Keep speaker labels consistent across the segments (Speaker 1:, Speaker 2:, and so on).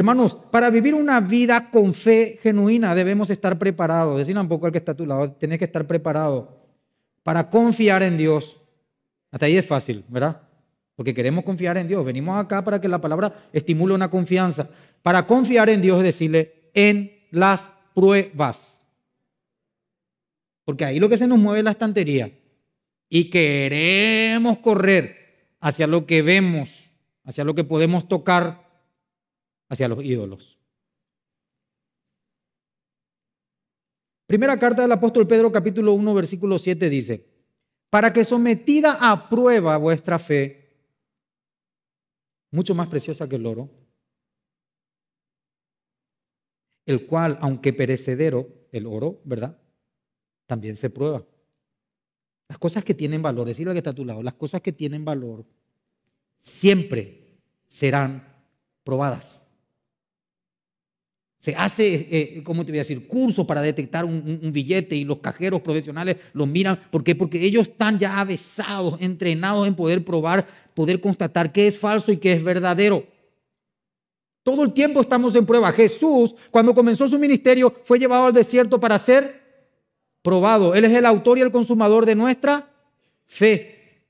Speaker 1: Hermanos, para vivir una vida con fe genuina debemos estar preparados. Decirle un poco al que está a tu lado, Tienes que estar preparado para confiar en Dios. Hasta ahí es fácil, ¿verdad? Porque queremos confiar en Dios. Venimos acá para que la palabra estimule una confianza. Para confiar en Dios, decirle, en las pruebas. Porque ahí lo que se nos mueve es la estantería. Y queremos correr hacia lo que vemos, hacia lo que podemos tocar hacia los ídolos. Primera carta del apóstol Pedro capítulo 1 versículo 7 dice, para que sometida a prueba vuestra fe, mucho más preciosa que el oro, el cual, aunque perecedero, el oro, ¿verdad? También se prueba. Las cosas que tienen valor, decirle que está a tu lado, las cosas que tienen valor siempre serán probadas. Se hace, eh, ¿cómo te voy a decir?, Curso para detectar un, billete y los cajeros profesionales los miran. ¿Por qué? Porque ellos están ya avesados, entrenados en poder probar, poder constatar qué es falso y qué es verdadero. Todo el tiempo estamos en prueba. Jesús, cuando comenzó su ministerio, fue llevado al desierto para ser probado. Él es el autor y el consumador de nuestra fe.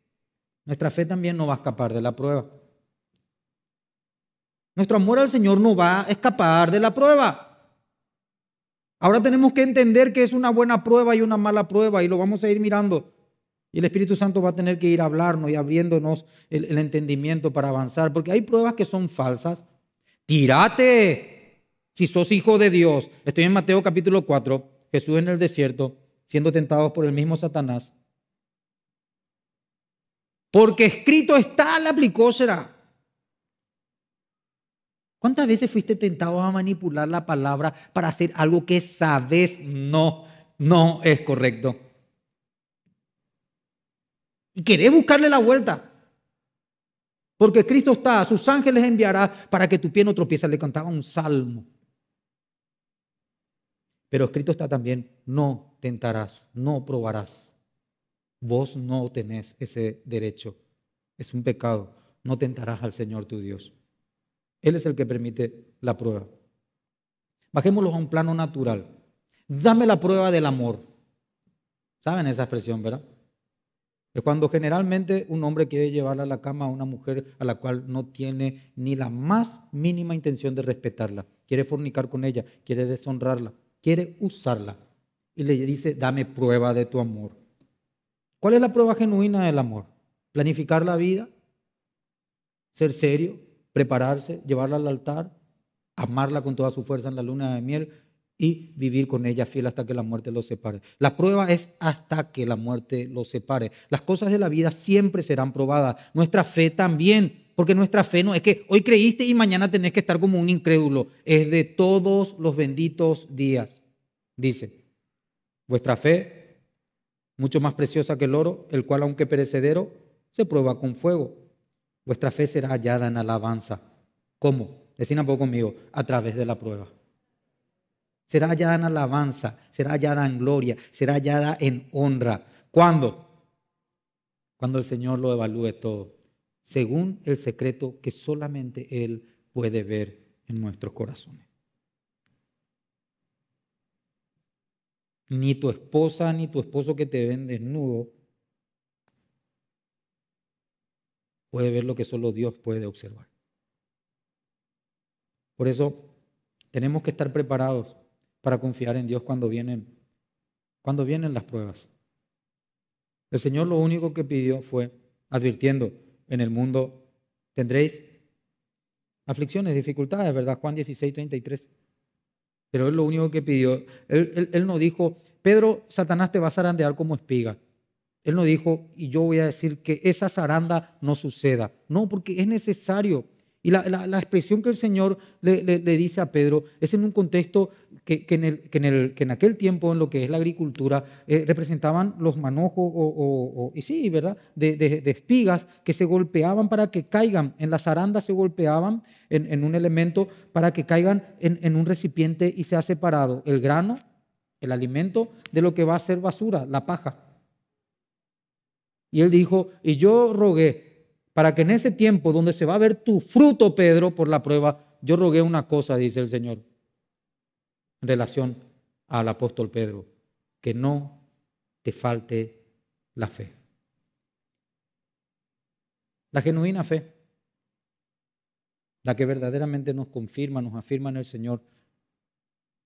Speaker 1: Nuestra fe también no va a escapar de la prueba. Nuestro amor al Señor no va a escapar de la prueba. Ahora tenemos que entender que es una buena prueba y una mala prueba y lo vamos a ir mirando. Y el Espíritu Santo va a tener que ir a hablarnos y abriéndonos el, entendimiento para avanzar, porque hay pruebas que son falsas. Tírate, si sos hijo de Dios. Estoy en Mateo capítulo 4, Jesús en el desierto, siendo tentado por el mismo Satanás. Porque escrito está, la aplicó ¿Cuántas veces fuiste tentado a manipular la palabra para hacer algo que sabes no, no es correcto? Y querés buscarle la vuelta. Porque Cristo está, sus ángeles enviará para que tu pie no tropiece. Le cantaba un salmo. Pero escrito está también, no tentarás, no probarás. Vos no tenés ese derecho. Es un pecado. No tentarás al Señor tu Dios. Él es el que permite la prueba. Bajémoslo a un plano natural. Dame la prueba del amor. ¿Saben esa expresión, verdad? Es cuando generalmente un hombre quiere llevarla a la cama a una mujer a la cual no tiene ni la más mínima intención de respetarla. Quiere fornicar con ella, quiere deshonrarla, quiere usarla. Y le dice, dame prueba de tu amor. ¿Cuál es la prueba genuina del amor? Planificar la vida, ser serio, prepararse, llevarla al altar, amarla con toda su fuerza en la luna de miel y vivir con ella fiel hasta que la muerte los separe. La prueba es hasta que la muerte los separe. Las cosas de la vida siempre serán probadas. Nuestra fe también, porque nuestra fe no es que hoy creíste y mañana tenés que estar como un incrédulo. Es de todos los benditos días, dice. Vuestra fe, mucho más preciosa que el oro, el cual aunque perecedero, se prueba con fuego. Vuestra fe será hallada en alabanza. ¿Cómo? Decina un poco conmigo, a través de la prueba. Será hallada en alabanza, será hallada en gloria, será hallada en honra. ¿Cuándo? Cuando el Señor lo evalúe todo, según el secreto que solamente Él puede ver en nuestros corazones. Ni tu esposa ni tu esposo que te ven desnudo puede ver lo que solo Dios puede observar. Por eso tenemos que estar preparados para confiar en Dios cuando vienen, cuando vienen las pruebas. El Señor lo único que pidió fue advirtiendo, en el mundo tendréis aflicciones, dificultades, ¿verdad? Juan 16, 33. Pero él lo único que pidió, él, él no dijo, Pedro, Satanás te va a zarandear como espiga. Él no dijo, y yo voy a decir que esa zaranda no suceda. No, porque es necesario. Y la, expresión que el Señor le, dice a Pedro es en un contexto que, en, el, en, el, que en, aquel tiempo, en lo que es la agricultura, eh, representaban los manojos, o, y sí, ¿verdad? De, espigas que se golpeaban para que caigan. En la zaranda se golpeaban en, en un elemento para que caigan en un recipiente y se ha separado el grano, el alimento, de lo que va a ser basura, la paja. Y él dijo, y yo rogué para que en ese tiempo donde se va a ver tu fruto, Pedro, por la prueba, yo rogué una cosa, dice el Señor, en relación al apóstol Pedro, que no te falte la fe. La genuina fe, la que verdaderamente nos confirma, nos afirma en el Señor,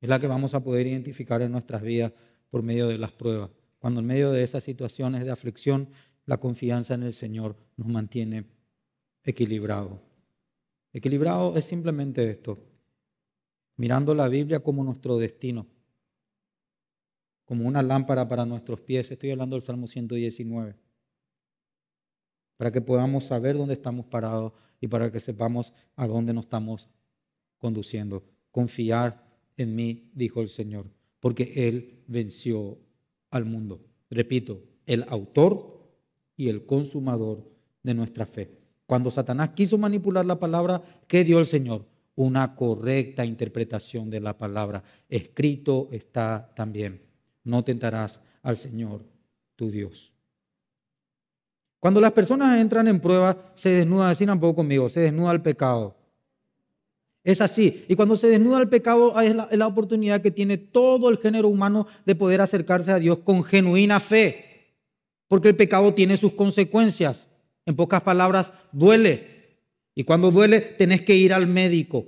Speaker 1: es la que vamos a poder identificar en nuestras vidas por medio de las pruebas. Cuando en medio de esas situaciones de aflicción la confianza en el Señor nos mantiene equilibrado. Equilibrado es simplemente esto, mirando la Biblia como nuestro destino, como una lámpara para nuestros pies. Estoy hablando del Salmo 119, para que podamos saber dónde estamos parados y para que sepamos a dónde nos estamos conduciendo. Confiar en mí, dijo el Señor, porque Él venció al mundo. Repito, el autor y el consumador de nuestra fe. Cuando Satanás quiso manipular la palabra, ¿qué dio el Señor? Una correcta interpretación de la palabra. Escrito está también. No tentarás al Señor tu Dios. Cuando las personas entran en prueba, se desnuda así tampoco conmigo, se desnuda el pecado. Es así. Y cuando se desnuda el pecado hay es la, oportunidad que tiene todo el género humano de poder acercarse a Dios con genuina fe porque el pecado tiene sus consecuencias. En pocas palabras, duele. Y cuando duele, tenés que ir al médico.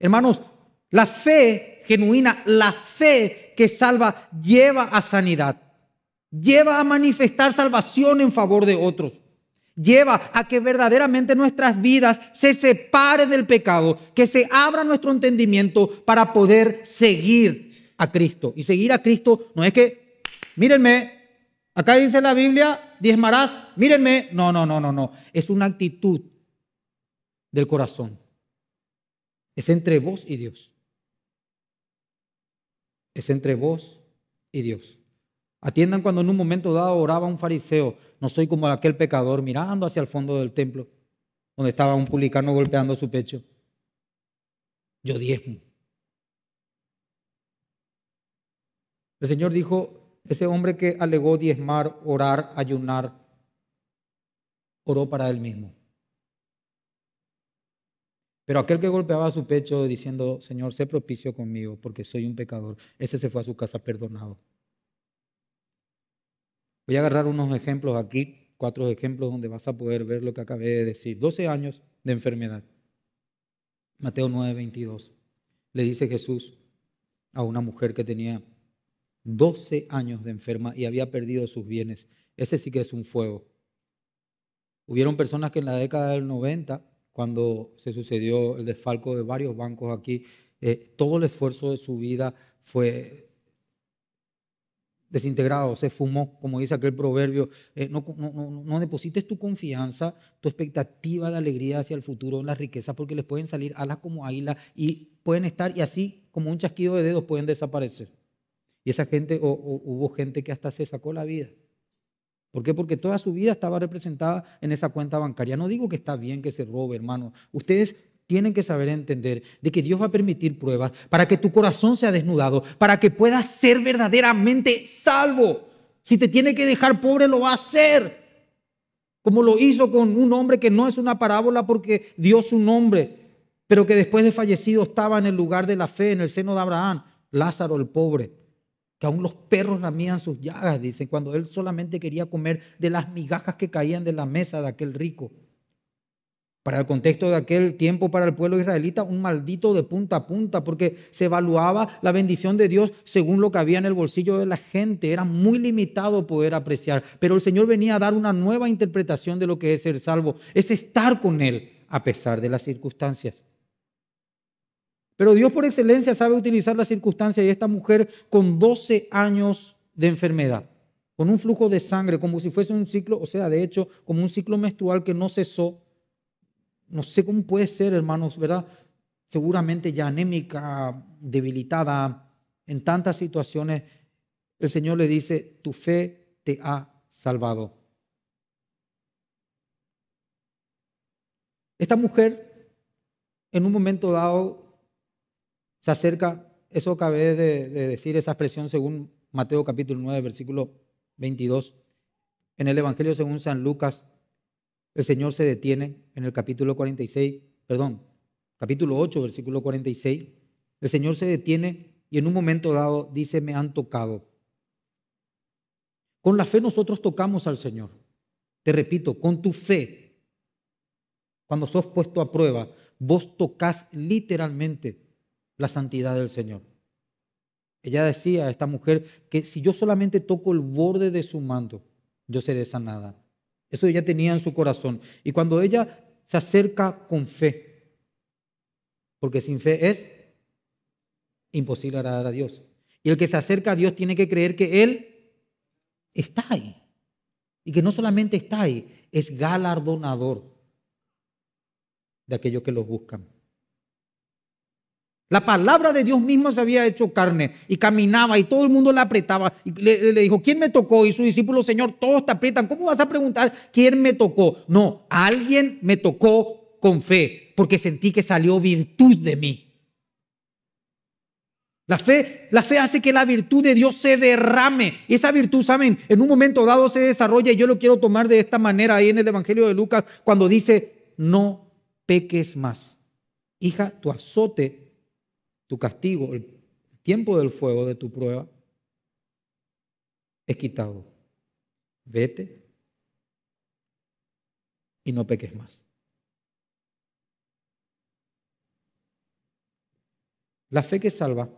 Speaker 1: Hermanos, la fe genuina, la fe que salva, lleva a sanidad. Lleva a manifestar salvación en favor de otros. Lleva a que verdaderamente nuestras vidas se separen del pecado, que se abra nuestro entendimiento para poder seguir a Cristo. Y seguir a Cristo no es que, mírenme, Acá dice la Biblia, diezmarás, mírenme. No, no, no, no, no. Es una actitud del corazón. Es entre vos y Dios. Es entre vos y Dios. Atiendan cuando en un momento dado oraba un fariseo. No soy como aquel pecador mirando hacia el fondo del templo, donde estaba un publicano golpeando su pecho. Yo diezmo. El Señor dijo, ese hombre que alegó diezmar, orar, ayunar, oró para él mismo. Pero aquel que golpeaba su pecho diciendo, Señor, sé propicio conmigo porque soy un pecador, ese se fue a su casa perdonado. Voy a agarrar unos ejemplos aquí, cuatro ejemplos donde vas a poder ver lo que acabé de decir. 12 años de enfermedad. Mateo 9, 22. Le dice Jesús a una mujer que tenía 12 años de enferma y había perdido sus bienes. Ese sí que es un fuego. Hubieron personas que en la década del 90, cuando se sucedió el desfalco de varios bancos aquí, eh, todo el esfuerzo de su vida fue desintegrado, se fumó, como dice aquel proverbio, eh, no, no, deposites tu confianza, tu expectativa de alegría hacia el futuro en las riquezas, porque les pueden salir alas como águila y pueden estar y así como un chasquido de dedos pueden desaparecer. Y esa gente, o, hubo gente que hasta se sacó la vida. ¿Por qué? Porque toda su vida estaba representada en esa cuenta bancaria. No digo que está bien que se robe, hermano. Ustedes tienen que saber entender de que Dios va a permitir pruebas para que tu corazón sea desnudado, para que puedas ser verdaderamente salvo. Si te tiene que dejar pobre, lo va a hacer. Como lo hizo con un hombre que no es una parábola porque dio su nombre, pero que después de fallecido estaba en el lugar de la fe, en el seno de Abraham, Lázaro el pobre que aún los perros lamían sus llagas, dice, cuando él solamente quería comer de las migajas que caían de la mesa de aquel rico. Para el contexto de aquel tiempo, para el pueblo israelita, un maldito de punta a punta, porque se evaluaba la bendición de Dios según lo que había en el bolsillo de la gente. Era muy limitado poder apreciar. Pero el Señor venía a dar una nueva interpretación de lo que es ser salvo. Es estar con Él a pesar de las circunstancias. Pero Dios por excelencia sabe utilizar la circunstancia y esta mujer con 12 años de enfermedad, con un flujo de sangre, como si fuese un ciclo, o sea, de hecho, como un ciclo menstrual que no cesó. No sé cómo puede ser, hermanos, ¿verdad? Seguramente ya anémica, debilitada, en tantas situaciones, el Señor le dice, tu fe te ha salvado. Esta mujer, en un momento dado, se acerca, eso acabé de, decir, esa expresión según Mateo capítulo 9, versículo 22. En el Evangelio según San Lucas, el Señor se detiene en el capítulo 46, perdón, capítulo 8, versículo 46. El Señor se detiene y en un momento dado dice, me han tocado. Con la fe nosotros tocamos al Señor. Te repito, con tu fe, cuando sos puesto a prueba, vos tocas literalmente la santidad del Señor. Ella decía a esta mujer que si yo solamente toco el borde de su manto, yo seré sanada. Eso ella tenía en su corazón. Y cuando ella se acerca con fe, porque sin fe es imposible agradar a Dios. Y el que se acerca a Dios tiene que creer que Él está ahí. Y que no solamente está ahí, es galardonador de aquellos que los buscan. La palabra de Dios mismo se había hecho carne y caminaba y todo el mundo la apretaba. Y le, dijo, ¿quién me tocó? Y su discípulo, Señor, todos te aprietan. ¿Cómo vas a preguntar quién me tocó? No, alguien me tocó con fe porque sentí que salió virtud de mí. La fe, la fe hace que la virtud de Dios se derrame. Y esa virtud, saben, en un momento dado se desarrolla y yo lo quiero tomar de esta manera ahí en el Evangelio de Lucas cuando dice, no peques más. Hija, tu azote tu castigo, el tiempo del fuego de tu prueba es quitado. Vete y no peques más. La fe que salva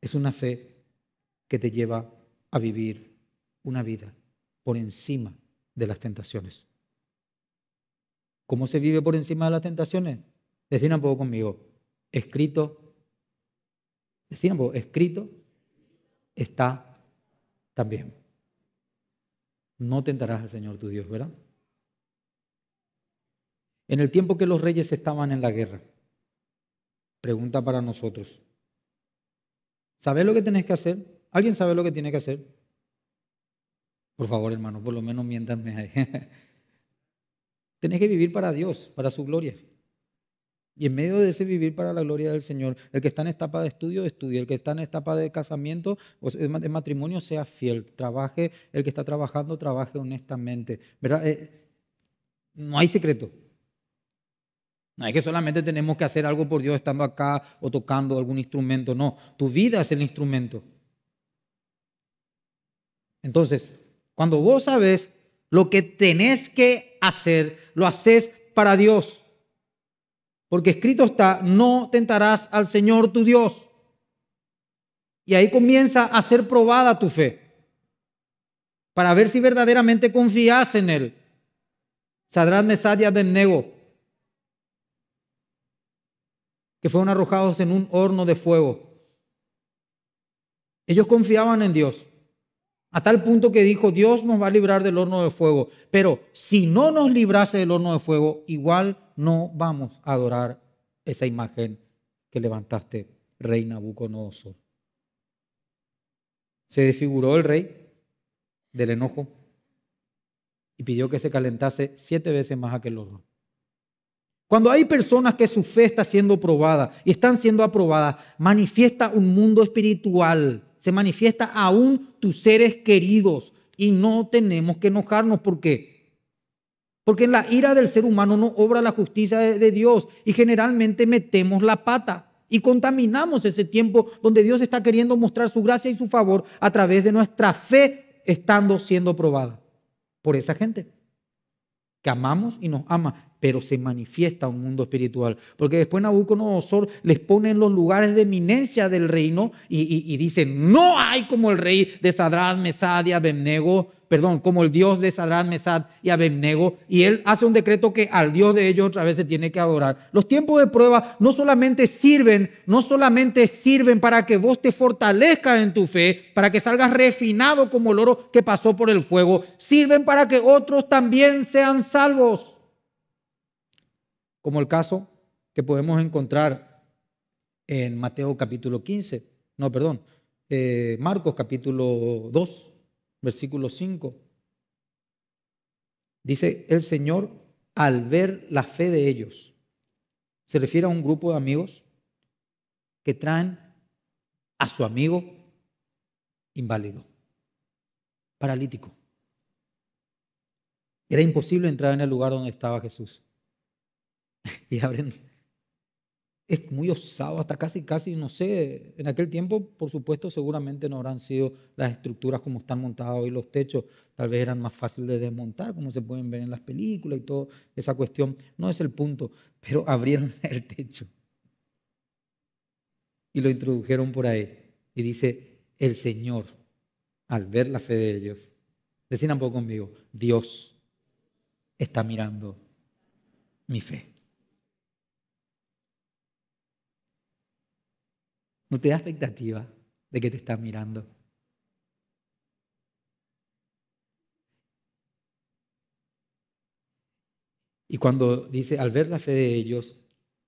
Speaker 1: es una fe que te lleva a vivir una vida por encima de las tentaciones. ¿Cómo se vive por encima de las tentaciones? Decían un poco conmigo escrito, decimos, escrito está también. No tentarás al Señor tu Dios, ¿verdad? En el tiempo que los reyes estaban en la guerra, pregunta para nosotros. ¿Sabes lo que tenés que hacer? ¿Alguien sabe lo que tiene que hacer? Por favor, hermano, por lo menos miéntanme ahí. tenés que vivir para Dios, para su gloria. Y en medio de ese vivir para la gloria del Señor, el que está en etapa de estudio, estudie. El que está en etapa de casamiento, o de matrimonio, sea fiel. Trabaje, el que está trabajando, trabaje honestamente. ¿Verdad? Eh, no hay secreto. No es que solamente tenemos que hacer algo por Dios estando acá o tocando algún instrumento. No, tu vida es el instrumento. Entonces, cuando vos sabes lo que tenés que hacer, lo haces para Dios porque escrito está, no tentarás al Señor tu Dios. Y ahí comienza a ser probada tu fe, para ver si verdaderamente confías en Él. Sadrán, Mesad y que fueron arrojados en un horno de fuego. Ellos confiaban en Dios, a tal punto que dijo, Dios nos va a librar del horno de fuego, pero si no nos librase del horno de fuego, igual no vamos a adorar esa imagen que levantaste, rey Nabucodonosor. Se desfiguró el rey del enojo y pidió que se calentase siete veces más aquel horno. Cuando hay personas que su fe está siendo probada y están siendo aprobadas, manifiesta un mundo espiritual, se manifiesta aún tus seres queridos y no tenemos que enojarnos porque porque en la ira del ser humano no obra la justicia de, Dios y generalmente metemos la pata y contaminamos ese tiempo donde Dios está queriendo mostrar su gracia y su favor a través de nuestra fe estando siendo probada por esa gente que amamos y nos ama, pero se manifiesta un mundo espiritual. Porque después Nabucodonosor les pone en los lugares de eminencia del reino y, dicen dice, no hay como el rey de Sadrán, Mesadia, Abednego, perdón, como el Dios de Sadrán, Mesad y Abemnego, y él hace un decreto que al Dios de ellos otra vez se tiene que adorar. Los tiempos de prueba no solamente sirven, no solamente sirven para que vos te fortalezcas en tu fe, para que salgas refinado como el oro que pasó por el fuego, sirven para que otros también sean salvos. Como el caso que podemos encontrar en Mateo capítulo 15, no, perdón, eh, Marcos capítulo 2 versículo 5. Dice el Señor al ver la fe de ellos. Se refiere a un grupo de amigos que traen a su amigo inválido, paralítico. Era imposible entrar en el lugar donde estaba Jesús. Y abren es muy osado, hasta casi, casi, no sé, en aquel tiempo, por supuesto, seguramente no habrán sido las estructuras como están montadas hoy los techos, tal vez eran más fáciles de desmontar, como se pueden ver en las películas y toda esa cuestión, no es el punto, pero abrieron el techo y lo introdujeron por ahí. Y dice, el Señor, al ver la fe de ellos, decían un poco conmigo, Dios está mirando mi fe. No te da expectativa de que te estás mirando. Y cuando dice, al ver la fe de ellos,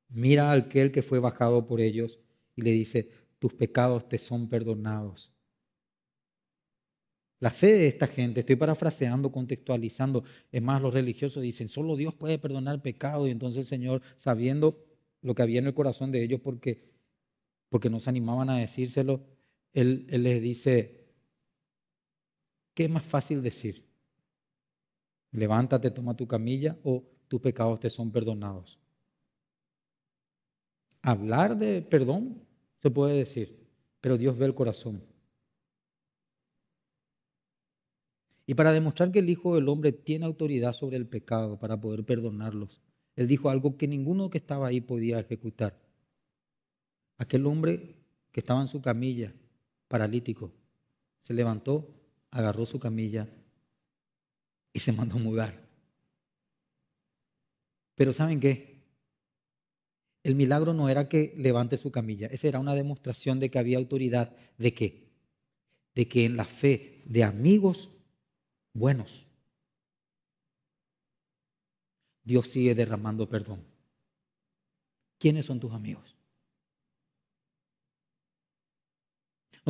Speaker 1: mira al aquel que fue bajado por ellos y le dice, tus pecados te son perdonados. La fe de esta gente, estoy parafraseando, contextualizando, es más, los religiosos dicen, solo Dios puede perdonar pecado y entonces el Señor, sabiendo lo que había en el corazón de ellos, porque porque no se animaban a decírselo, él, les dice, ¿qué es más fácil decir? Levántate, toma tu camilla o tus pecados te son perdonados. Hablar de perdón se puede decir, pero Dios ve el corazón. Y para demostrar que el Hijo del Hombre tiene autoridad sobre el pecado para poder perdonarlos, Él dijo algo que ninguno que estaba ahí podía ejecutar. Aquel hombre que estaba en su camilla, paralítico, se levantó, agarró su camilla y se mandó a mudar. Pero ¿saben qué? El milagro no era que levante su camilla, esa era una demostración de que había autoridad, de qué? De que en la fe de amigos buenos, Dios sigue derramando perdón. ¿Quiénes son tus amigos?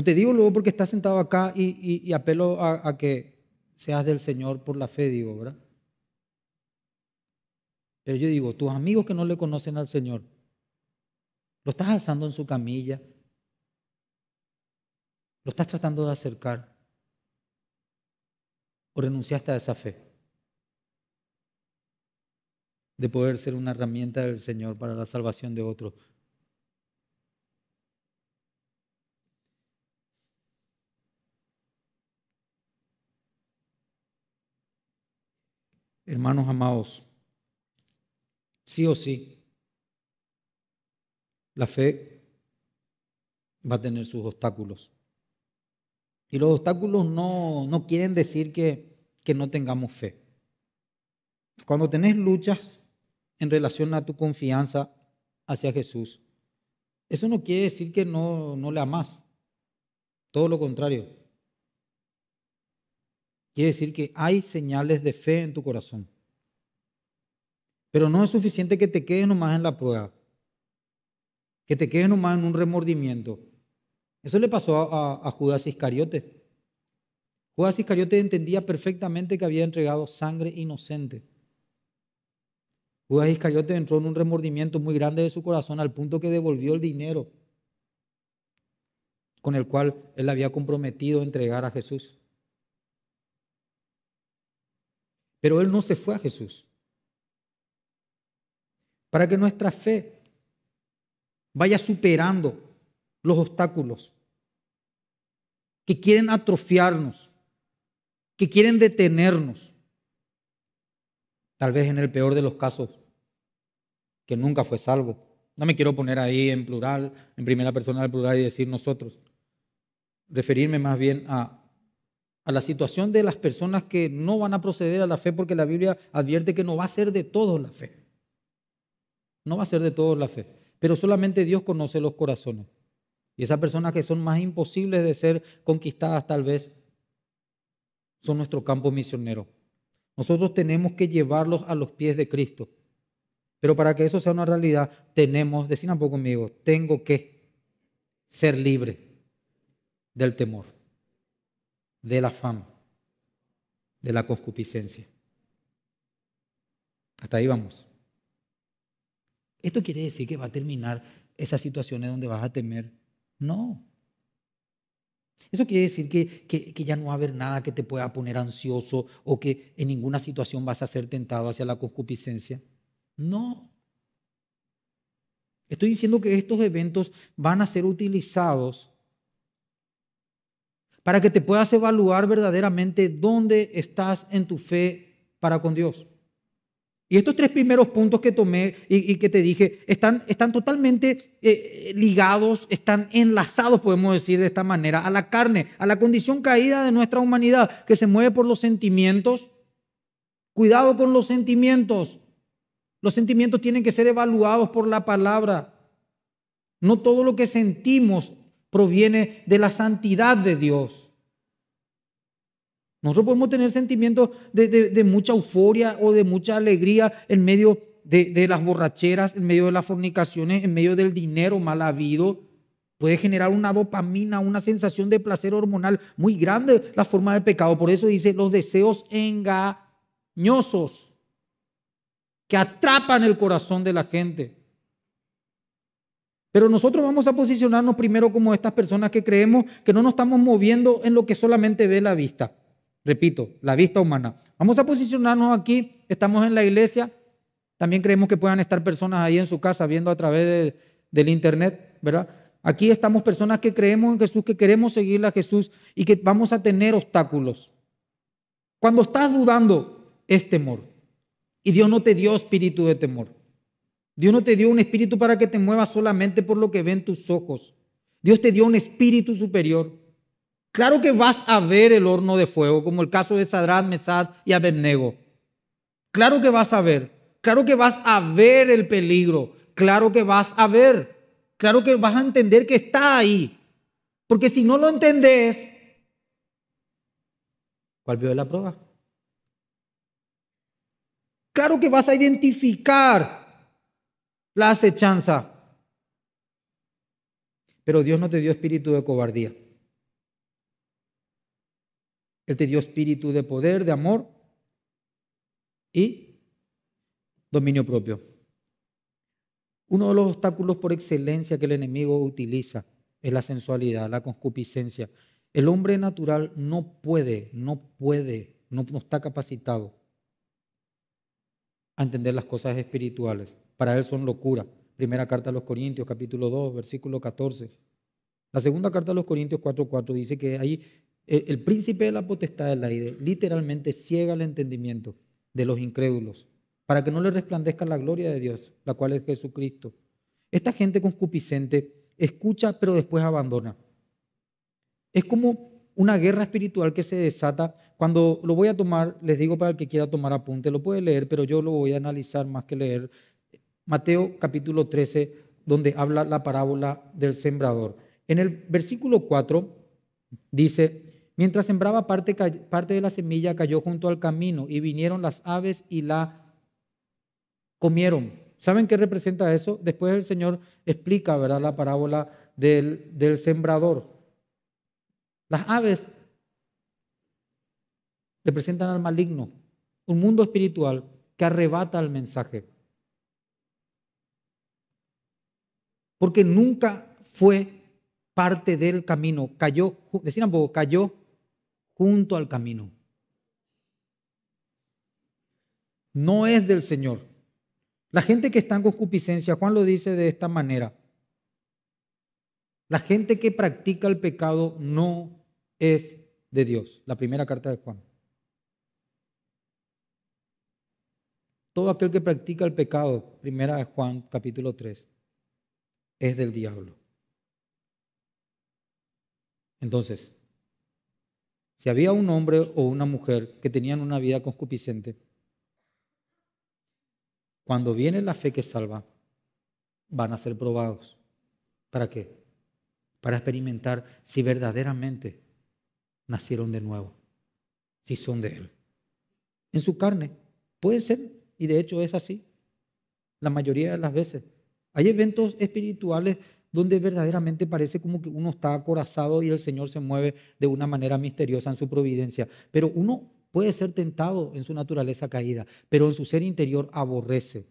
Speaker 1: te digo luego porque estás sentado acá y, apelo a, a, que seas del Señor por la fe, digo, ¿verdad? Pero yo digo, tus amigos que no le conocen al Señor, lo estás alzando en su camilla, lo estás tratando de acercar, o renunciaste a esa fe de poder ser una herramienta del Señor para la salvación de otros. hermanos amados, sí o sí, la fe va a tener sus obstáculos. Y los obstáculos no, no quieren decir que, que no tengamos fe. Cuando tenés luchas en relación a tu confianza hacia Jesús, eso no quiere decir que no, no le amás. Todo lo contrario. Quiere decir que hay señales de fe en tu corazón. Pero no es suficiente que te quedes nomás en la prueba, que te quedes nomás en un remordimiento. Eso le pasó a, Judas Iscariote. Judas Iscariote entendía perfectamente que había entregado sangre inocente. Judas Iscariote entró en un remordimiento muy grande de su corazón al punto que devolvió el dinero con el cual él había comprometido entregar a Jesús. Pero él no se fue a Jesús. Para que nuestra fe vaya superando los obstáculos que quieren atrofiarnos, que quieren detenernos. Tal vez en el peor de los casos, que nunca fue salvo. No me quiero poner ahí en plural, en primera persona del plural y decir nosotros. Referirme más bien a a la situación de las personas que no van a proceder a la fe porque la Biblia advierte que no va a ser de todos la fe. No va a ser de todos la fe. Pero solamente Dios conoce los corazones. Y esas personas que son más imposibles de ser conquistadas tal vez son nuestro campo misionero. Nosotros tenemos que llevarlos a los pies de Cristo. Pero para que eso sea una realidad, tenemos, decir un poco conmigo, tengo que ser libre del temor. De la fama, de la concupiscencia. Hasta ahí vamos. ¿Esto quiere decir que va a terminar esas situaciones donde vas a temer? No. Eso quiere decir que, que, ya no va a haber nada que te pueda poner ansioso o que en ninguna situación vas a ser tentado hacia la concupiscencia. No. Estoy diciendo que estos eventos van a ser utilizados para que te puedas evaluar verdaderamente dónde estás en tu fe para con Dios. Y estos tres primeros puntos que tomé y, que te dije están, están totalmente eh, ligados, están enlazados, podemos decir de esta manera, a la carne, a la condición caída de nuestra humanidad que se mueve por los sentimientos. Cuidado con los sentimientos. Los sentimientos tienen que ser evaluados por la palabra. No todo lo que sentimos proviene de la santidad de Dios. Nosotros podemos tener sentimientos de, mucha euforia o de mucha alegría en medio de, de, las borracheras, en medio de las fornicaciones, en medio del dinero mal habido. Puede generar una dopamina, una sensación de placer hormonal muy grande la forma del pecado. Por eso dice los deseos engañosos que atrapan el corazón de la gente. Pero nosotros vamos a posicionarnos primero como estas personas que creemos que no nos estamos moviendo en lo que solamente ve la vista. Repito, la vista humana. Vamos a posicionarnos aquí, estamos en la iglesia, también creemos que puedan estar personas ahí en su casa viendo a través del internet, ¿verdad? Aquí estamos personas que creemos en Jesús, que queremos seguir a Jesús y que vamos a tener obstáculos. Cuando estás dudando, es temor. Y Dios no te dio espíritu de temor. Dios no te dio un espíritu para que te muevas solamente por lo que ven tus ojos. Dios te dio un espíritu superior. Claro que vas a ver el horno de fuego, como el caso de Sadrat, Mesad y Abednego. Claro que vas a ver. Claro que vas a ver el peligro. Claro que vas a ver. Claro que vas a entender que está ahí. Porque si no lo entendés, ¿cuál vio la prueba? Claro que vas a identificar la acechanza. Pero Dios no te dio espíritu de cobardía. Él te dio espíritu de poder, de amor y dominio propio. Uno de los obstáculos por excelencia que el enemigo utiliza es la sensualidad, la concupiscencia. El hombre natural no puede, no puede, no, está capacitado a entender las cosas espirituales. Para él son locura. Primera carta a los Corintios, capítulo 2, versículo 14. La segunda carta a los Corintios 4.4 dice que ahí... El, príncipe de la potestad del aire literalmente ciega el entendimiento de los incrédulos para que no le resplandezca la gloria de Dios, la cual es Jesucristo. Esta gente concupiscente escucha pero después abandona. Es como una guerra espiritual que se desata. Cuando lo voy a tomar, les digo para el que quiera tomar apunte, lo puede leer, pero yo lo voy a analizar más que leer. Mateo capítulo 13, donde habla la parábola del sembrador. En el versículo 4 dice, Mientras sembraba parte, parte de la semilla cayó junto al camino y vinieron las aves y la comieron. ¿Saben qué representa eso? Después el Señor explica, ¿verdad? La parábola del, sembrador. Las aves representan al maligno, un mundo espiritual que arrebata el mensaje. Porque nunca fue parte del camino, cayó, decían cayó junto al camino. No es del Señor. La gente que está en concupiscencia, Juan lo dice de esta manera. La gente que practica el pecado no es de Dios. La primera carta de Juan. Todo aquel que practica el pecado, primera de Juan capítulo 3, es del diablo. Entonces, si había un hombre o una mujer que tenían una vida concupiscente, cuando viene la fe que salva, van a ser probados. ¿Para qué? Para experimentar si verdaderamente nacieron de nuevo, si son de Él. En su carne, puede ser, y de hecho es así, la mayoría de las veces. Hay eventos espirituales donde verdaderamente parece como que uno está acorazado y el Señor se mueve de una manera misteriosa en su providencia. Pero uno puede ser tentado en su naturaleza caída, pero en su ser interior aborrece.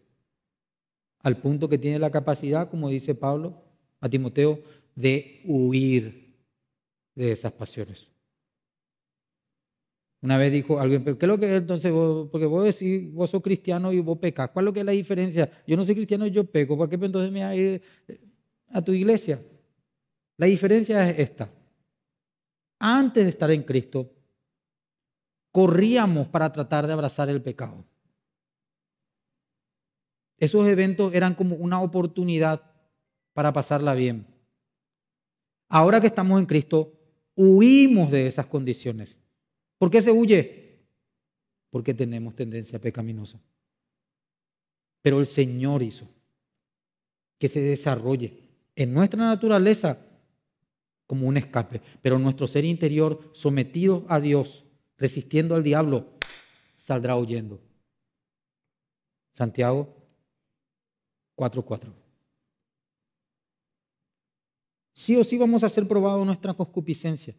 Speaker 1: Al punto que tiene la capacidad, como dice Pablo a Timoteo, de huir de esas pasiones. Una vez dijo alguien, pero ¿qué es lo que entonces Porque vos decís, vos sos cristiano y vos pecas. ¿Cuál es la diferencia? Yo no soy cristiano y yo peco. ¿Por qué entonces me hay...? a tu iglesia. La diferencia es esta. Antes de estar en Cristo, corríamos para tratar de abrazar el pecado. Esos eventos eran como una oportunidad para pasarla bien. Ahora que estamos en Cristo, huimos de esas condiciones. ¿Por qué se huye? Porque tenemos tendencia pecaminosa. Pero el Señor hizo que se desarrolle en nuestra naturaleza como un escape, pero nuestro ser interior sometido a Dios, resistiendo al diablo, saldrá huyendo. Santiago 4:4. Sí o sí vamos a ser probados nuestra concupiscencia.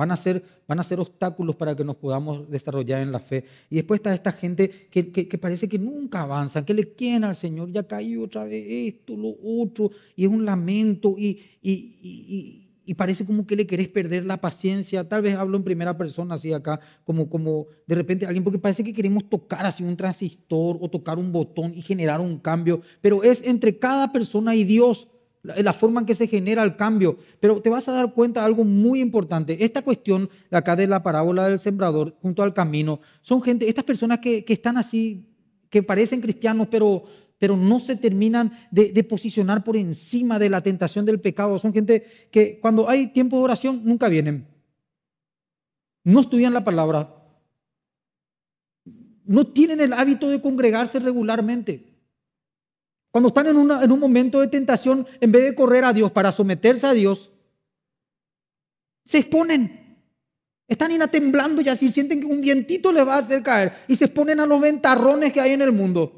Speaker 1: Van a, ser, van a ser obstáculos para que nos podamos desarrollar en la fe. Y después está esta gente que, que, parece que nunca avanza, que le quieren al Señor, ya caí otra vez esto, lo otro, y es un lamento, y, y, y, parece como que le querés perder la paciencia. Tal vez hablo en primera persona, así acá, como, como de repente alguien, porque parece que queremos tocar así un transistor o tocar un botón y generar un cambio, pero es entre cada persona y Dios la forma en que se genera el cambio. Pero te vas a dar cuenta de algo muy importante. Esta cuestión de acá de la parábola del sembrador junto al camino, son gente, estas personas que, están así, que parecen cristianos, pero, pero no se terminan de, de, posicionar por encima de la tentación del pecado. Son gente que cuando hay tiempo de oración nunca vienen. No estudian la palabra. No tienen el hábito de congregarse regularmente. Cuando están en, un momento de tentación, en vez de correr a Dios para someterse a Dios, se exponen. Están inatemblando y así sienten que un vientito les va a hacer caer y se exponen a los ventarrones que hay en el mundo.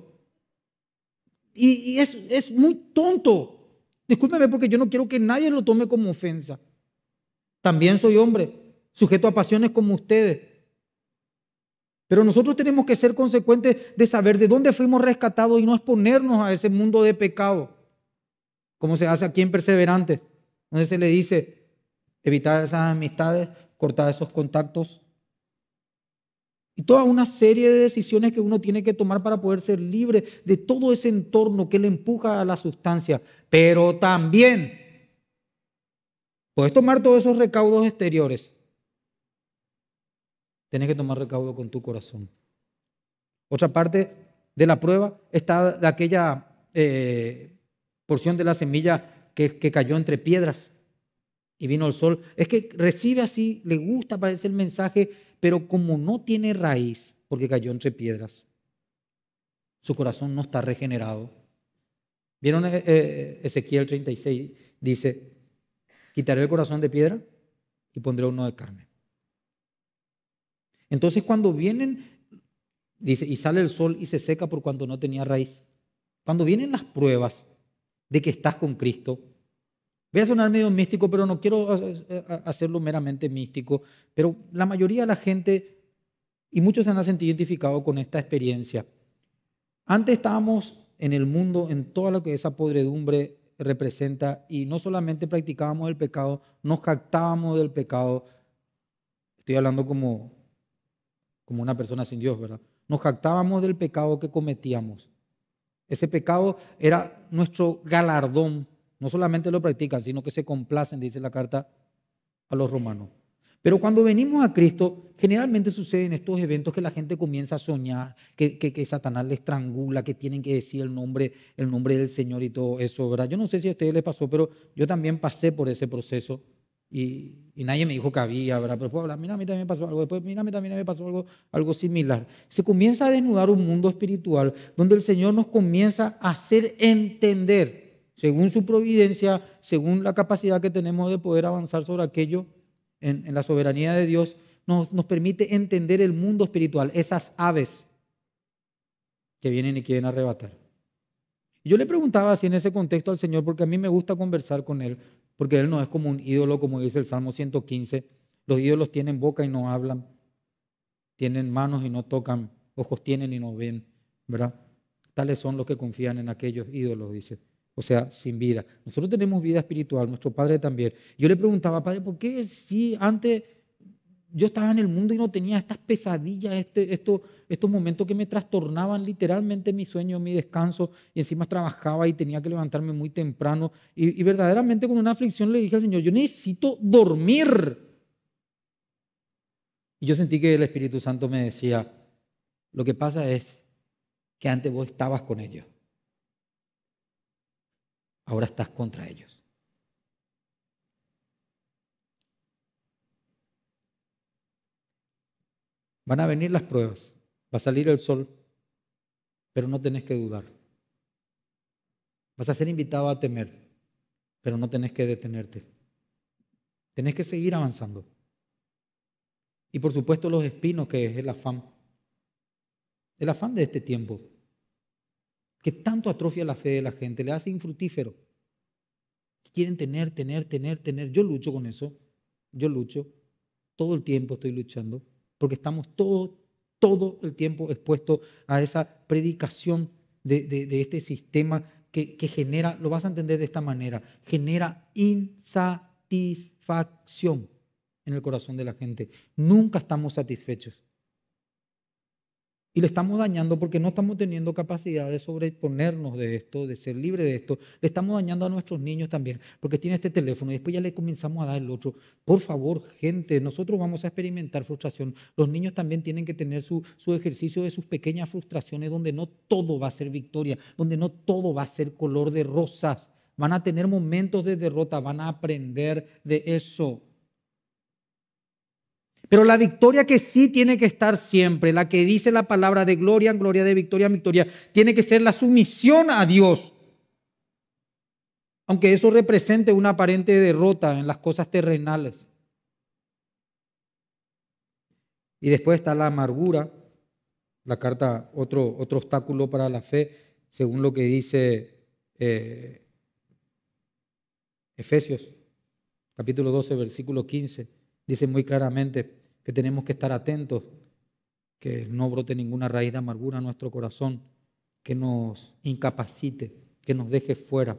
Speaker 1: Y, es, es muy tonto. Discúlpeme porque yo no quiero que nadie lo tome como ofensa. También soy hombre, sujeto a pasiones como ustedes. Pero nosotros tenemos que ser consecuentes de saber de dónde fuimos rescatados y no exponernos a ese mundo de pecado, como se hace aquí en Perseverante, donde se le dice evitar esas amistades, cortar esos contactos. Y toda una serie de decisiones que uno tiene que tomar para poder ser libre de todo ese entorno que le empuja a la sustancia. Pero también puedes tomar todos esos recaudos exteriores Tienes que tomar recaudo con tu corazón. Otra parte de la prueba está de aquella eh, porción de la semilla que, cayó entre piedras y vino el sol. Es que recibe así, le gusta, parece el mensaje, pero como no tiene raíz, porque cayó entre piedras, su corazón no está regenerado. ¿Vieron eh, eh, Ezequiel 36? Dice, quitaré el corazón de piedra y pondré uno de carne. Entonces cuando vienen, dice, y sale el sol y se seca por cuanto no tenía raíz. Cuando vienen las pruebas de que estás con Cristo, voy a sonar medio místico, pero no quiero eh, eh, eh, hacerlo meramente místico, pero la mayoría de la gente, y muchos se han sentido identificados con esta experiencia. Antes estábamos en el mundo, en toda lo que esa podredumbre representa, y no solamente practicábamos el pecado, nos jactábamos del pecado. Estoy hablando como como una persona sin Dios, ¿verdad? Nos jactábamos del pecado que cometíamos. Ese pecado era nuestro galardón. No solamente lo practican, sino que se complacen, dice la carta a los romanos. Pero cuando venimos a Cristo, generalmente suceden estos eventos que la gente comienza a soñar, que, Satanás le estrangula, que tienen que decir el nombre, el nombre del Señor y todo eso, ¿verdad? Yo no sé si a ustedes les pasó, pero yo también pasé por ese proceso y, nadie me dijo que había, ¿verdad? Pero mira, a mí también me pasó algo, después, mira, a mí también me pasó algo, algo similar. Se comienza a desnudar un mundo espiritual donde el Señor nos comienza a hacer entender, según su providencia, según la capacidad que tenemos de poder avanzar sobre aquello en, la soberanía de Dios, nos, nos permite entender el mundo espiritual, esas aves que vienen y quieren arrebatar. Yo le preguntaba así en ese contexto al Señor, porque a mí me gusta conversar con Él porque Él no es como un ídolo, como dice el Salmo 115. Los ídolos tienen boca y no hablan, tienen manos y no tocan, ojos tienen y no ven, ¿verdad? Tales son los que confían en aquellos ídolos, dice. O sea, sin vida. Nosotros tenemos vida espiritual, nuestro Padre también. Yo le preguntaba, Padre, ¿por qué si antes yo estaba en el mundo y no tenía estas pesadillas, este, estos momentos que me trastornaban literalmente mi sueño, mi descanso, y encima trabajaba y tenía que levantarme muy temprano. Y, y verdaderamente con una aflicción le dije al Señor, yo necesito dormir. Y yo sentí que el Espíritu Santo me decía, lo que pasa es que antes vos estabas con ellos, ahora estás contra ellos. Van a venir las pruebas, va a salir el sol, pero no tenés que dudar. Vas a ser invitado a temer, pero no tenés que detenerte. Tenés que seguir avanzando. Y por supuesto los espinos, que es el afán. El afán de este tiempo, que tanto atrofia la fe de la gente, le hace infructífero. Quieren tener, tener, tener, tener. Yo lucho con eso. Yo lucho. Todo el tiempo estoy luchando porque estamos todo, todo el tiempo expuestos a esa predicación de, este sistema que, que, genera, lo vas a entender de esta manera, genera insatisfacción en el corazón de la gente. Nunca estamos satisfechos. Y le estamos dañando porque no estamos teniendo capacidad de sobreponernos de esto, de ser libre de esto. Le estamos dañando a nuestros niños también, porque tiene este teléfono y después ya le comenzamos a dar el otro. Por favor, gente, nosotros vamos a experimentar frustración. Los niños también tienen que tener su, su ejercicio de sus pequeñas frustraciones, donde no todo va a ser victoria, donde no todo va a ser color de rosas. Van a tener momentos de derrota, van a aprender de eso. Pero la victoria que sí tiene que estar siempre, la que dice la palabra de gloria en gloria, de victoria en victoria, tiene que ser la sumisión a Dios. Aunque eso represente una aparente derrota en las cosas terrenales. Y después está la amargura, la carta, otro, otro obstáculo para la fe, según lo que dice eh, Efesios, capítulo 12, versículo 15, dice muy claramente, que tenemos que estar atentos, que no brote ninguna raíz de amargura en nuestro corazón, que nos incapacite, que nos deje fuera,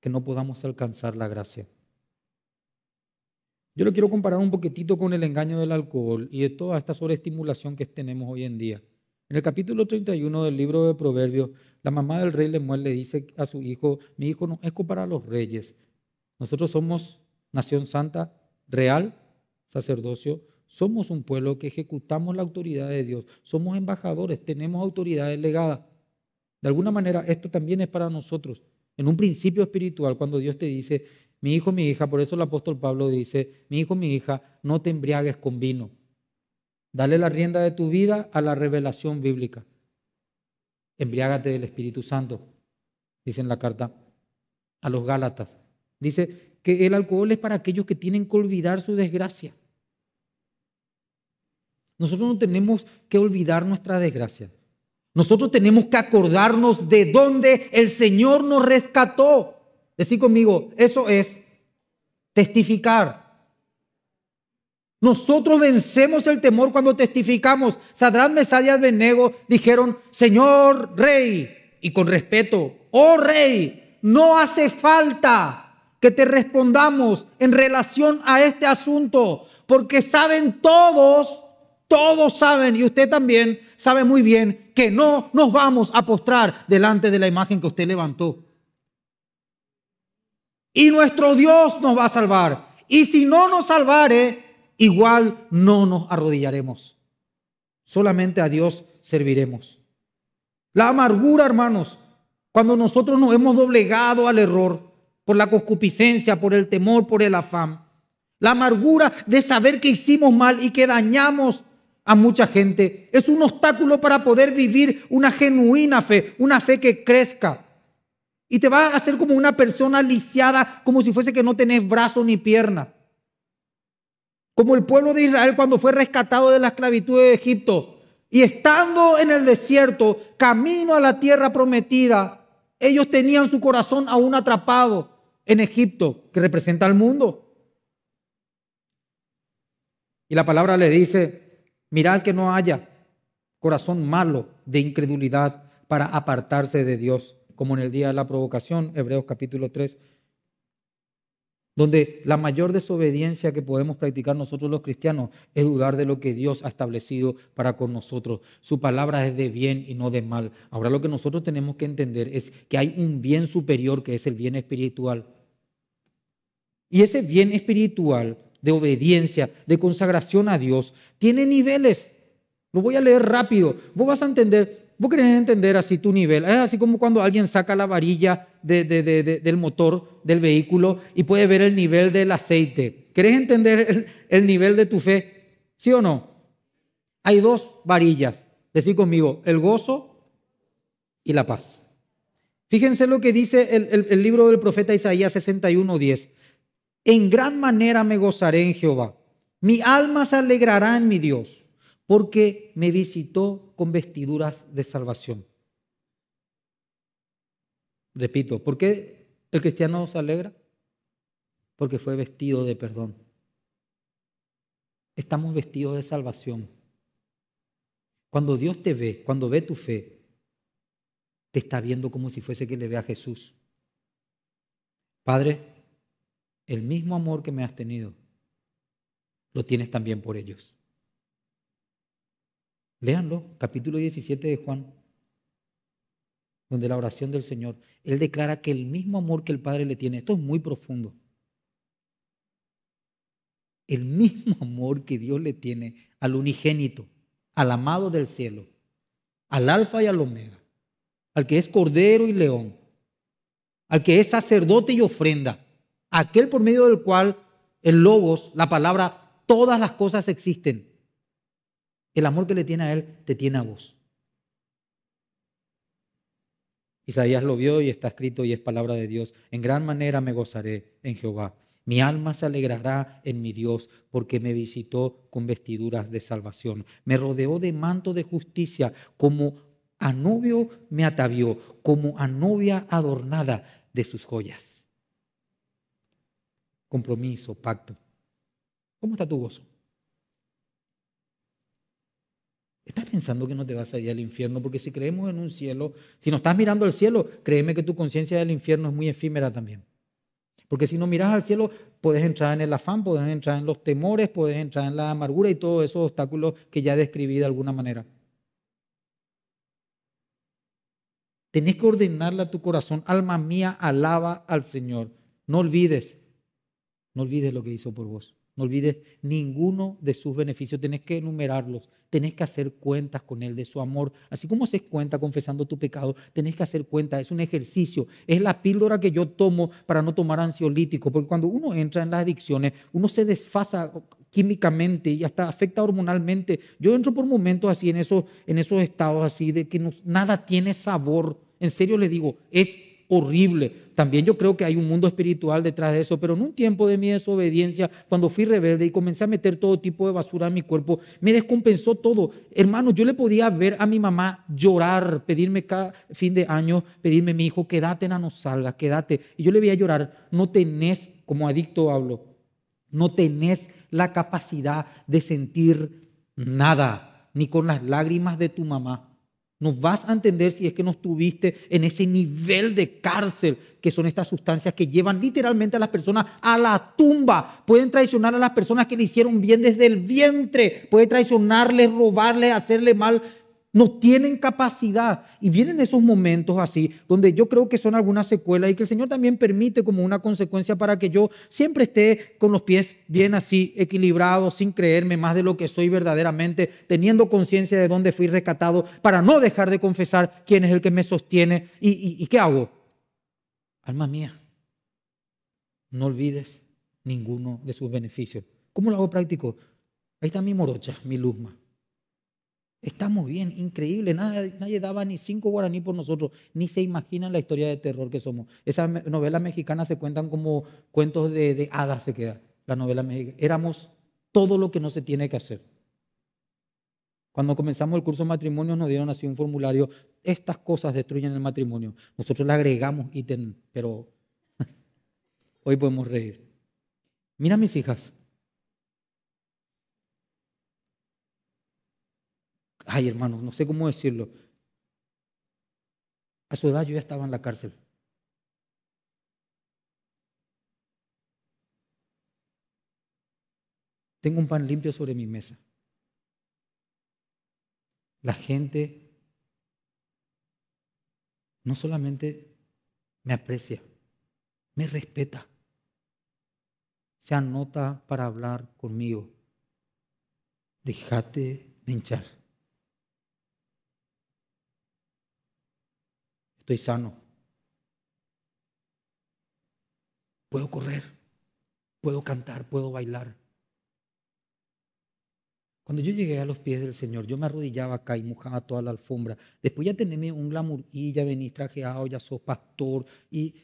Speaker 1: que no podamos alcanzar la gracia. Yo lo quiero comparar un poquitito con el engaño del alcohol y de toda esta sobreestimulación que tenemos hoy en día. En el capítulo 31 del libro de Proverbios, la mamá del rey Lemuel le dice a su hijo, mi hijo no es para los reyes. Nosotros somos nación santa, real sacerdocio, somos un pueblo que ejecutamos la autoridad de Dios, somos embajadores, tenemos autoridades legadas. De alguna manera, esto también es para nosotros. En un principio espiritual, cuando Dios te dice, mi hijo, mi hija, por eso el apóstol Pablo dice, mi hijo, mi hija, no te embriagues con vino. Dale la rienda de tu vida a la revelación bíblica. Embriágate del Espíritu Santo, dice en la carta a los Gálatas. Dice que el alcohol es para aquellos que tienen que olvidar su desgracia. Nosotros no tenemos que olvidar nuestra desgracia. Nosotros tenemos que acordarnos de dónde el Señor nos rescató. Decir conmigo, eso es testificar. Nosotros vencemos el temor cuando testificamos. Sadrán, Mesad y dijeron, Señor Rey, y con respeto, oh Rey, no hace falta que te respondamos en relación a este asunto, porque saben todos todos saben, y usted también sabe muy bien, que no nos vamos a postrar delante de la imagen que usted levantó. Y nuestro Dios nos va a salvar. Y si no nos salvare, igual no nos arrodillaremos. Solamente a Dios serviremos. La amargura, hermanos, cuando nosotros nos hemos doblegado al error por la concupiscencia, por el temor, por el afán. La amargura de saber que hicimos mal y que dañamos a mucha gente. Es un obstáculo para poder vivir una genuina fe, una fe que crezca. Y te va a hacer como una persona lisiada, como si fuese que no tenés brazo ni pierna. Como el pueblo de Israel cuando fue rescatado de la esclavitud de Egipto. Y estando en el desierto, camino a la tierra prometida, ellos tenían su corazón aún atrapado en Egipto, que representa al mundo. Y la palabra le dice, Mirad que no haya corazón malo de incredulidad para apartarse de Dios, como en el día de la provocación, Hebreos capítulo 3, donde la mayor desobediencia que podemos practicar nosotros los cristianos es dudar de lo que Dios ha establecido para con nosotros. Su palabra es de bien y no de mal. Ahora lo que nosotros tenemos que entender es que hay un bien superior que es el bien espiritual. Y ese bien espiritual de obediencia, de consagración a Dios, tiene niveles. Lo voy a leer rápido. Vos vas a entender, vos querés entender así tu nivel. Es así como cuando alguien saca la varilla del motor del vehículo y puede ver el nivel del aceite. ¿Querés entender el, nivel de tu fe? ¿Sí o no? Hay dos varillas. Decir conmigo, el gozo y la paz. Fíjense lo que dice el, el libro del profeta Isaías 61.10. En gran manera me gozaré en Jehová. Mi alma se alegrará en mi Dios, porque me visitó con vestiduras de salvación. Repito, ¿por qué el cristiano se alegra? Porque fue vestido de perdón. Estamos vestidos de salvación. Cuando Dios te ve, cuando ve tu fe, te está viendo como si fuese que le ve a Jesús. Padre, el mismo amor que me has tenido, lo tienes también por ellos. Leanlo, capítulo 17 de Juan, donde la oración del Señor, Él declara que el mismo amor que el Padre le tiene, esto es muy profundo, el mismo amor que Dios le tiene al unigénito, al amado del cielo, al alfa y al omega, al que es cordero y león, al que es sacerdote y ofrenda, aquel por medio del cual el logos, la palabra, todas las cosas existen. El amor que le tiene a Él te tiene a vos. Isaías lo vio y está escrito y es palabra de Dios. En gran manera me gozaré en Jehová. Mi alma se alegrará en mi Dios porque me visitó con vestiduras de salvación. Me rodeó de manto de justicia como a novio me atavió, como a novia adornada de sus joyas compromiso, pacto. ¿Cómo está tu gozo? ¿Estás pensando que no te vas a ir al infierno? Porque si creemos en un cielo, si no estás mirando al cielo, créeme que tu conciencia del infierno es muy efímera también. Porque si no miras al cielo, puedes entrar en el afán, puedes entrar en los temores, puedes entrar en la amargura y todos esos obstáculos que ya describí de alguna manera. Tenés que ordenarle a tu corazón, alma mía, alaba al Señor. No olvides, no olvides lo que hizo por vos. No olvides ninguno de sus beneficios. Tenés que enumerarlos. Tenés que hacer cuentas con Él de su amor. Así como haces cuenta confesando tu pecado, tenés que hacer cuentas. Es un ejercicio. Es la píldora que yo tomo para no tomar ansiolítico. Porque cuando uno entra en las adicciones, uno se desfasa químicamente y hasta afecta hormonalmente. Yo entro por momentos así, en esos, en esos estados así, de que nada tiene sabor. En serio le digo, es horrible. También yo creo que hay un mundo espiritual detrás de eso, pero en un tiempo de mi desobediencia, cuando fui rebelde y comencé a meter todo tipo de basura en mi cuerpo, me descompensó todo. Hermano, yo le podía ver a mi mamá llorar, pedirme cada fin de año, pedirme, mi hijo, quédate, no salga, quédate. Y yo le veía llorar, no tenés, como adicto hablo, no tenés la capacidad de sentir nada, ni con las lágrimas de tu mamá. No vas a entender si es que no estuviste en ese nivel de cárcel que son estas sustancias que llevan literalmente a las personas a la tumba. Pueden traicionar a las personas que le hicieron bien desde el vientre. Puede traicionarles, robarles, hacerle mal no tienen capacidad. Y vienen esos momentos así, donde yo creo que son algunas secuelas y que el Señor también permite como una consecuencia para que yo siempre esté con los pies bien así, equilibrado, sin creerme más de lo que soy verdaderamente, teniendo conciencia de dónde fui rescatado, para no dejar de confesar quién es el que me sostiene. ¿Y, qué hago? Alma mía, no olvides ninguno de sus beneficios. ¿Cómo lo hago práctico? Ahí está mi morocha, mi luzma. Estamos bien, increíble. Nadie, nadie daba ni cinco guaraní por nosotros, ni se imaginan la historia de terror que somos. Esas novelas mexicanas se cuentan como cuentos de, hadas, se queda. La novela mexicana. Éramos todo lo que no se tiene que hacer. Cuando comenzamos el curso de matrimonio nos dieron así un formulario, estas cosas destruyen el matrimonio. Nosotros le agregamos ítem, pero hoy podemos reír. Mira mis hijas, ay hermano, no sé cómo decirlo. A su edad yo ya estaba en la cárcel. Tengo un pan limpio sobre mi mesa. La gente no solamente me aprecia, me respeta. Se anota para hablar conmigo. Déjate de hinchar. Estoy sano. Puedo correr, puedo cantar, puedo bailar. Cuando yo llegué a los pies del Señor, yo me arrodillaba acá y mojaba toda la alfombra. Después ya teneme un glamour y ya venís trajeado, ya sos pastor. Y,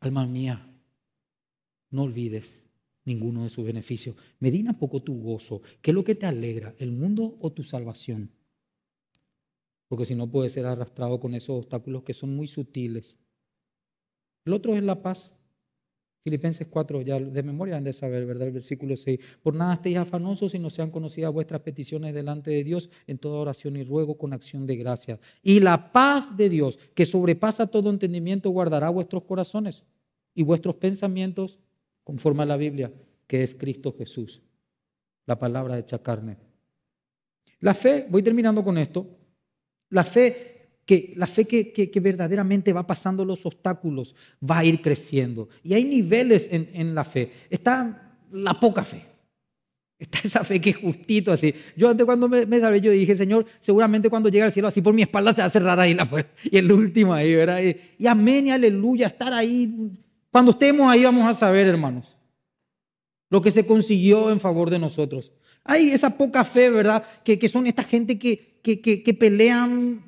Speaker 1: alma mía, no olvides ninguno de sus beneficios. Medina un poco tu gozo. ¿Qué es lo que te alegra, el mundo o tu salvación? porque si no puede ser arrastrado con esos obstáculos que son muy sutiles. El otro es la paz. Filipenses 4, ya de memoria han de saber, ¿verdad? El versículo 6. Por nada estéis afanosos si no sean conocidas vuestras peticiones delante de Dios en toda oración y ruego con acción de gracia. Y la paz de Dios, que sobrepasa todo entendimiento, guardará vuestros corazones y vuestros pensamientos conforme a la Biblia, que es Cristo Jesús, la palabra hecha carne. La fe, voy terminando con esto, la fe que, la fe que, verdaderamente va pasando los obstáculos va a ir creciendo. Y hay niveles en, la fe. Está la poca fe. Está esa fe que es justito así. Yo antes cuando me, me yo dije, Señor, seguramente cuando llegue al cielo, así por mi espalda se va a cerrar ahí la puerta. Y el último ahí, ¿verdad? Y, y amén y aleluya, estar ahí. Cuando estemos ahí vamos a saber, hermanos, lo que se consiguió en favor de nosotros. Hay esa poca fe, ¿verdad? Que, son esta gente que, pelean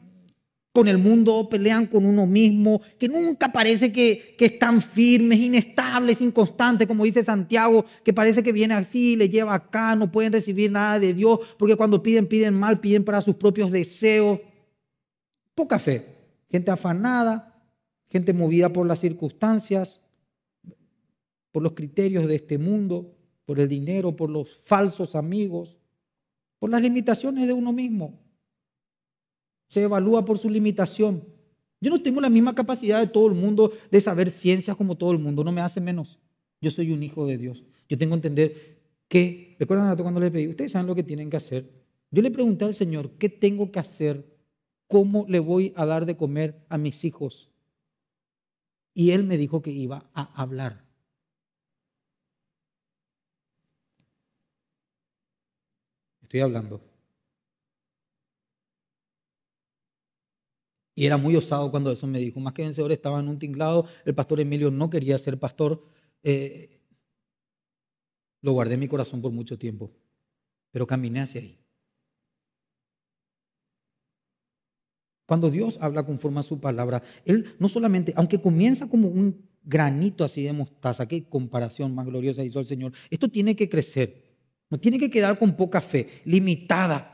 Speaker 1: con el mundo, pelean con uno mismo, que nunca parece que, están firmes, inestables, inconstantes, como dice Santiago, que parece que viene así, le lleva acá, no pueden recibir nada de Dios, porque cuando piden, piden mal, piden para sus propios deseos. Poca fe, gente afanada, gente movida por las circunstancias, por los criterios de este mundo por el dinero, por los falsos amigos, por las limitaciones de uno mismo. Se evalúa por su limitación. Yo no tengo la misma capacidad de todo el mundo de saber ciencias como todo el mundo, no me hace menos. Yo soy un hijo de Dios. Yo tengo que entender que, recuerdan cuando le pedí, ustedes saben lo que tienen que hacer. Yo le pregunté al Señor, ¿qué tengo que hacer? ¿Cómo le voy a dar de comer a mis hijos? Y él me dijo que iba a hablar. Estoy hablando. Y era muy osado cuando eso me dijo. Más que vencedor estaba en un tinglado. El pastor Emilio no quería ser pastor. Eh, lo guardé en mi corazón por mucho tiempo. Pero caminé hacia ahí. Cuando Dios habla conforme a su palabra, Él no solamente, aunque comienza como un granito así de mostaza, qué comparación más gloriosa hizo el Señor, esto tiene que crecer. No tiene que quedar con poca fe, limitada.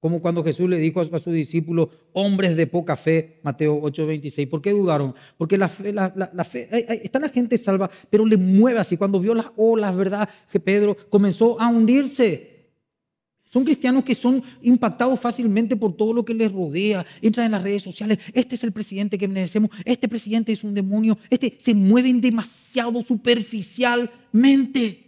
Speaker 1: Como cuando Jesús le dijo a sus discípulos, hombres de poca fe, Mateo 8:26. ¿Por qué dudaron? Porque la fe, está la gente salva, pero le mueve así. Cuando vio las olas, ¿verdad? Que Pedro comenzó a hundirse. Son cristianos que son impactados fácilmente por todo lo que les rodea. Entran en las redes sociales. Este es el presidente que merecemos. Este presidente es un demonio. Este se mueven demasiado superficialmente.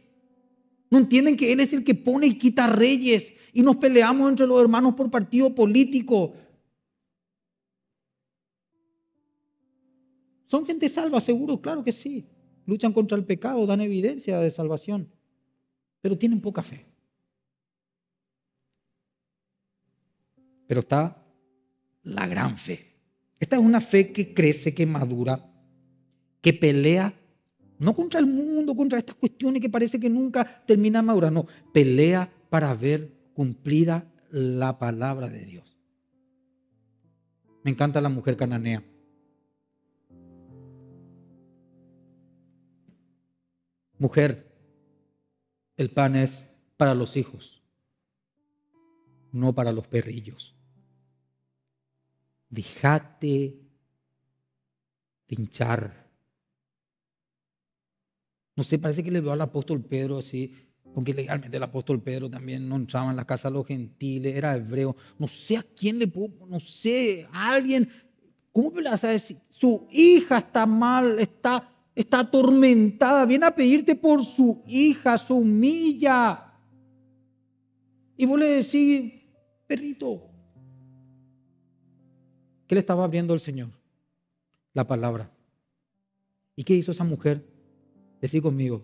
Speaker 1: No entienden que Él es el que pone y quita reyes y nos peleamos entre los hermanos por partido político. Son gente salva, seguro, claro que sí. Luchan contra el pecado, dan evidencia de salvación, pero tienen poca fe. Pero está la gran fe. Esta es una fe que crece, que madura, que pelea no contra el mundo, contra estas cuestiones que parece que nunca termina Maura, No, pelea para ver cumplida la palabra de Dios. Me encanta la mujer cananea. Mujer, el pan es para los hijos, no para los perrillos. Dejate de hinchar no sé, parece que le veo al apóstol Pedro así, porque legalmente el apóstol Pedro también no entraba en la casa de los gentiles, era hebreo. No sé a quién le pudo, no sé, a alguien. ¿Cómo le vas a decir? Su hija está mal, está, está atormentada, viene a pedirte por su hija, su humilla. Y vos le decís, perrito, ¿qué le estaba abriendo el Señor? La palabra. ¿Y qué hizo esa mujer? Decí conmigo,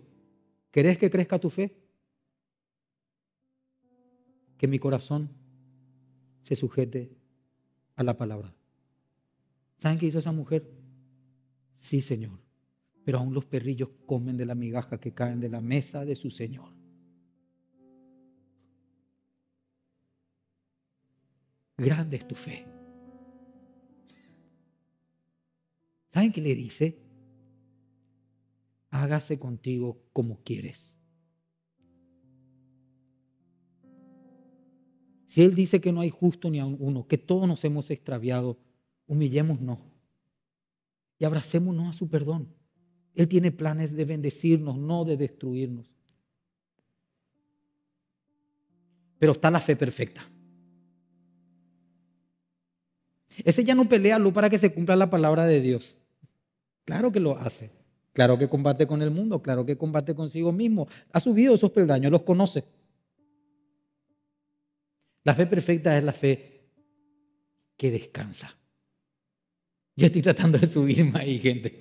Speaker 1: ¿querés que crezca tu fe? Que mi corazón se sujete a la palabra. ¿Saben qué hizo esa mujer? Sí, Señor. Pero aún los perrillos comen de la migaja que caen de la mesa de su Señor. Grande es tu fe. ¿Saben qué le dice? hágase contigo como quieres. Si Él dice que no hay justo ni a uno, que todos nos hemos extraviado, humillémonos y abracémonos a su perdón. Él tiene planes de bendecirnos, no de destruirnos. Pero está la fe perfecta. Ese ya no pelea para que se cumpla la palabra de Dios. Claro que lo hace. Claro que combate con el mundo, claro que combate consigo mismo. Ha subido esos peldaños, los conoce. La fe perfecta es la fe que descansa. Yo estoy tratando de subirme ahí, gente.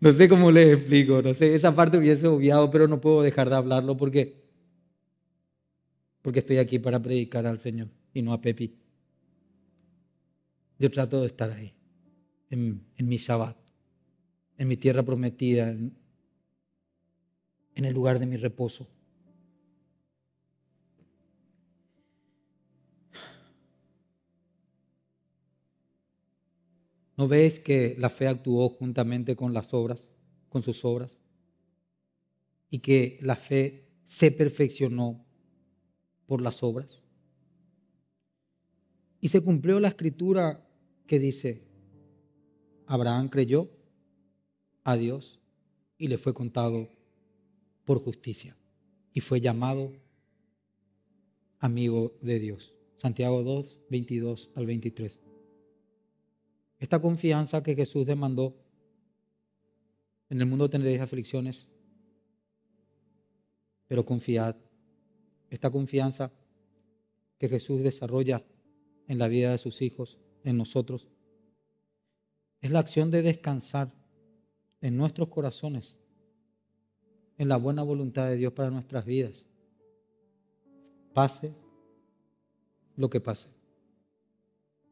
Speaker 1: No sé cómo les explico, no sé, esa parte hubiese obviado, pero no puedo dejar de hablarlo porque, porque estoy aquí para predicar al Señor y no a Pepi. Yo trato de estar ahí, en, en mi Shabbat en mi tierra prometida, en, el lugar de mi reposo. ¿No ves que la fe actuó juntamente con las obras, con sus obras? Y que la fe se perfeccionó por las obras. Y se cumplió la escritura que dice, Abraham creyó a Dios y le fue contado por justicia y fue llamado amigo de Dios. Santiago 2, 22 al 23. Esta confianza que Jesús demandó, en el mundo tendréis aflicciones, pero confiad. Esta confianza que Jesús desarrolla en la vida de sus hijos, en nosotros, es la acción de descansar en nuestros corazones, en la buena voluntad de Dios para nuestras vidas. Pase lo que pase.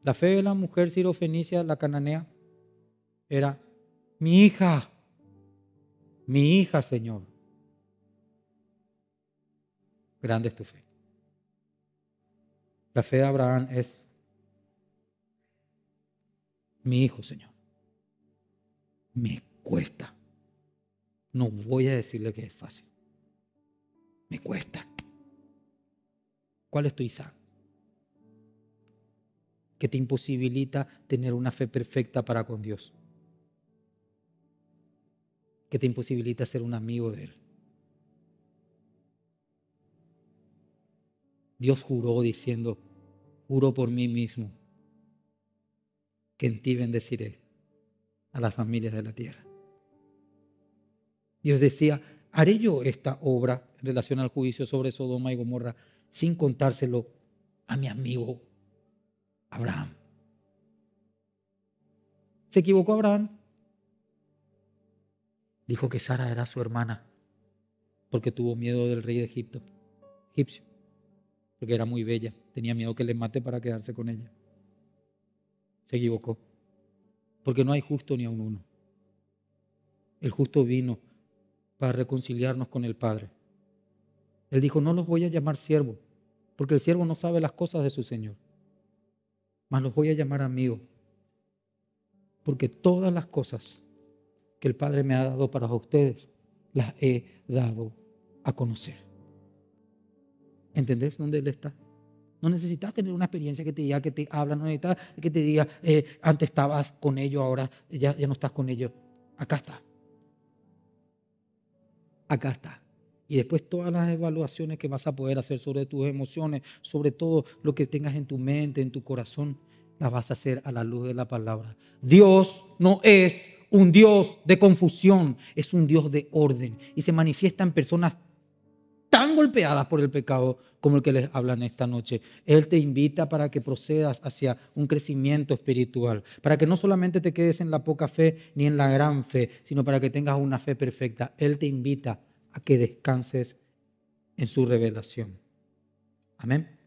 Speaker 1: La fe de la mujer sirofenicia, la cananea, era mi hija, mi hija, Señor. Grande es tu fe. La fe de Abraham es mi hijo, Señor. Mi cuesta. No voy a decirle que es fácil. Me cuesta. ¿Cuál es tu Isaac? Que te imposibilita tener una fe perfecta para con Dios. Que te imposibilita ser un amigo de Él. Dios juró diciendo, juro por mí mismo que en ti bendeciré a las familias de la tierra. Dios decía, haré yo esta obra en relación al juicio sobre Sodoma y Gomorra sin contárselo a mi amigo Abraham. ¿Se equivocó Abraham? Dijo que Sara era su hermana porque tuvo miedo del rey de Egipto, egipcio, porque era muy bella, tenía miedo que le mate para quedarse con ella. Se equivocó, porque no hay justo ni a uno. El justo vino para reconciliarnos con el Padre. Él dijo, no los voy a llamar siervos, porque el siervo no sabe las cosas de su Señor, mas los voy a llamar amigos, porque todas las cosas que el Padre me ha dado para ustedes, las he dado a conocer. ¿Entendés dónde Él está? No necesitas tener una experiencia que te diga que te habla, no necesitas que te diga, eh, antes estabas con ellos, ahora ya, ya no estás con ellos. Acá está acá está. Y después todas las evaluaciones que vas a poder hacer sobre tus emociones, sobre todo lo que tengas en tu mente, en tu corazón, las vas a hacer a la luz de la palabra. Dios no es un Dios de confusión, es un Dios de orden y se manifiesta en personas golpeadas por el pecado como el que les hablan esta noche. Él te invita para que procedas hacia un crecimiento espiritual, para que no solamente te quedes en la poca fe ni en la gran fe, sino para que tengas una fe perfecta. Él te invita a que descanses en su revelación. Amén.